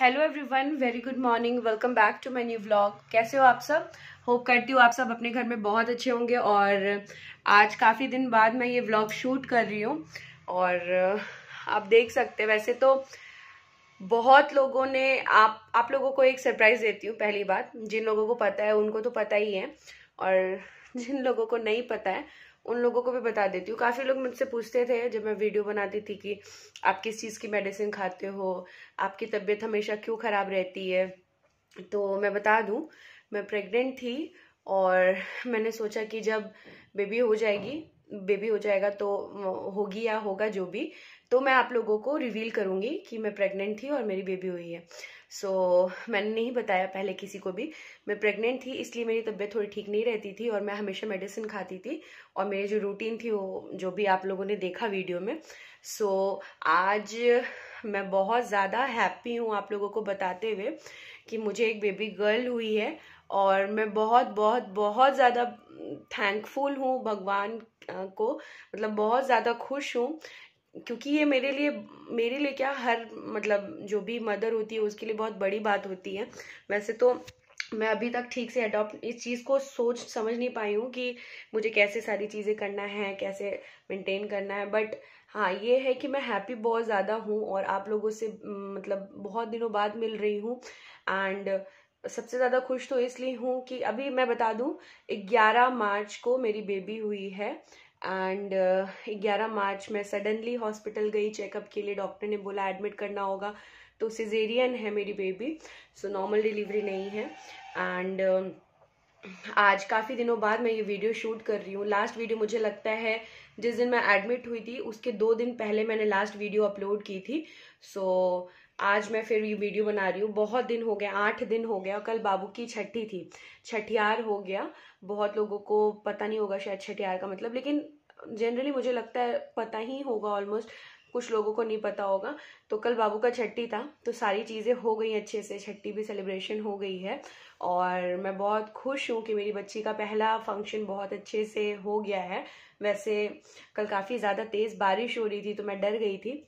hello everyone very good morning welcome back to my new vlog कैसे हो आप सब होप करती हूँ आप सब अपने घर में बहुत अच्छे होंगे और आज काफ़ी दिन बाद मैं ये व्लॉग शूट कर रही हूँ और आप देख सकते हैं वैसे तो बहुत लोगों ने आप आप लोगों को एक सरप्राइज़ देती हूँ पहली बात जिन लोगों को पता है उनको तो पता ही है और जिन लोगों को नहीं पता है उन लोगों को भी बता देती हूँ काफ़ी लोग मुझसे पूछते थे जब मैं वीडियो बनाती थी कि आप किस चीज़ की मेडिसिन खाते हो आपकी तबीयत हमेशा क्यों ख़राब रहती है तो मैं बता दूँ मैं प्रेग्नेंट थी और मैंने सोचा कि जब बेबी हो जाएगी बेबी हो जाएगा तो होगी या होगा जो भी तो मैं आप लोगों को रिवील करूँगी कि मैं प्रेग्नेंट थी और मेरी बेबी हुई है सो so, मैंने नहीं बताया पहले किसी को भी मैं प्रेग्नेंट थी इसलिए मेरी तबीयत थोड़ी ठीक नहीं रहती थी और मैं हमेशा मेडिसिन खाती थी और मेरी जो रूटीन थी वो जो भी आप लोगों ने देखा वीडियो में सो so, आज मैं बहुत ज़्यादा हैप्पी हूँ आप लोगों को बताते हुए कि मुझे एक बेबी गर्ल हुई है और मैं बहुत बहुत बहुत ज़्यादा थैंकफुल हूँ भगवान को मतलब बहुत ज़्यादा खुश हूँ क्योंकि ये मेरे लिए मेरे लिए क्या हर मतलब जो भी मदर होती है उसके लिए बहुत बड़ी बात होती है वैसे तो मैं अभी तक ठीक से अडॉप्ट इस चीज़ को सोच समझ नहीं पाई हूँ कि मुझे कैसे सारी चीज़ें करना है कैसे मेंटेन करना है बट हाँ ये है कि मैं हैप्पी बहुत ज़्यादा हूँ और आप लोगों से मतलब बहुत दिनों बाद मिल रही हूँ एंड सबसे ज़्यादा खुश तो इसलिए हूँ कि अभी मैं बता दूँ 11 मार्च को मेरी बेबी हुई है एंड uh, ग्यारह मार्च मैं सडनली हॉस्पिटल गई चेकअप के लिए डॉक्टर ने बोला एडमिट करना होगा तो सिजेरियन है मेरी बेबी सो नॉर्मल डिलीवरी नहीं है एंड uh, आज काफ़ी दिनों बाद मैं ये वीडियो शूट कर रही हूँ लास्ट वीडियो मुझे लगता है जिस दिन मैं एडमिट हुई थी उसके दो दिन पहले मैंने लास्ट वीडियो अपलोड की थी सो so, आज मैं फिर ये वीडियो बना रही हूँ बहुत दिन हो गया आठ दिन हो गया कल बाबू की छठी थी छठियार हो गया बहुत लोगों को पता नहीं होगा शायद छठियार का मतलब लेकिन जनरली मुझे लगता है पता ही होगा ऑलमोस्ट कुछ लोगों को नहीं पता होगा तो कल बाबू का छठी था तो सारी चीज़ें हो गई अच्छे से छठी भी सेलिब्रेशन हो गई है और मैं बहुत खुश हूँ कि मेरी बच्ची का पहला फंक्शन बहुत अच्छे से हो गया है वैसे कल काफ़ी ज़्यादा तेज़ बारिश हो रही थी तो मैं डर गई थी